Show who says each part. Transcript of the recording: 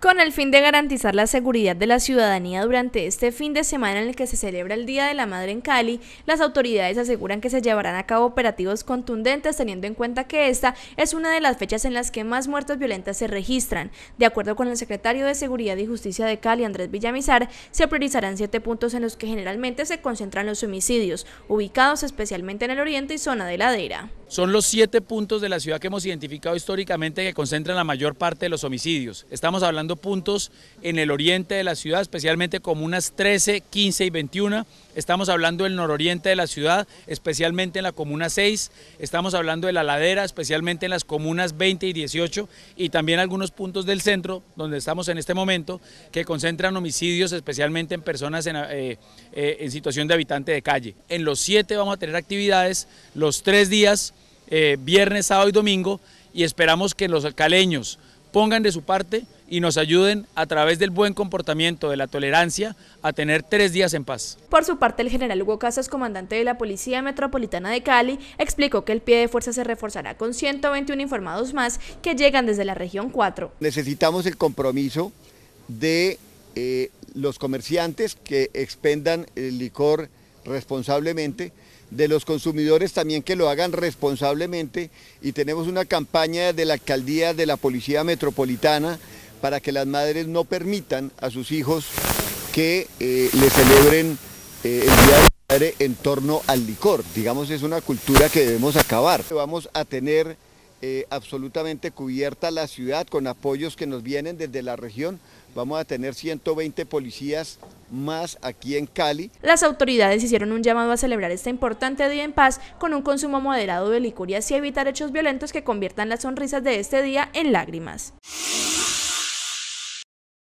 Speaker 1: Con el fin de garantizar la seguridad de la ciudadanía durante este fin de semana en el que se celebra el Día de la Madre en Cali, las autoridades aseguran que se llevarán a cabo operativos contundentes teniendo en cuenta que esta es una de las fechas en las que más muertes violentas se registran. De acuerdo con el secretario de Seguridad y Justicia de Cali, Andrés Villamizar, se priorizarán siete puntos en los que generalmente se concentran los homicidios, ubicados especialmente en el oriente y zona de ladera.
Speaker 2: Son los siete puntos de la ciudad que hemos identificado históricamente que concentran la mayor parte de los homicidios. Estamos hablando puntos en el oriente de la ciudad, especialmente comunas 13, 15 y 21. Estamos hablando del nororiente de la ciudad, especialmente en la comuna 6. Estamos hablando de la ladera, especialmente en las comunas 20 y 18. Y también algunos puntos del centro, donde estamos en este momento, que concentran homicidios, especialmente en personas en, eh, eh, en situación de habitante de calle. En los siete vamos a tener actividades los tres días eh, viernes, sábado y domingo y esperamos que los caleños pongan de su parte y nos ayuden a través del buen comportamiento, de la tolerancia, a tener tres días en paz.
Speaker 1: Por su parte, el general Hugo Casas, comandante de la Policía Metropolitana de Cali, explicó que el pie de fuerza se reforzará con 121 informados más que llegan desde la región 4.
Speaker 3: Necesitamos el compromiso de eh, los comerciantes que expendan el licor responsablemente, de los consumidores también que lo hagan responsablemente y tenemos una campaña de la alcaldía de la Policía Metropolitana para que las madres no permitan a sus hijos que eh, le celebren eh, el Día de en torno al licor. Digamos, es una cultura que debemos acabar. Vamos a tener eh, absolutamente cubierta la ciudad con apoyos que nos vienen desde la región. Vamos a tener 120 policías más aquí en Cali.
Speaker 1: Las autoridades hicieron un llamado a celebrar este importante día en paz con un consumo moderado de licurias y evitar hechos violentos que conviertan las sonrisas de este día en lágrimas.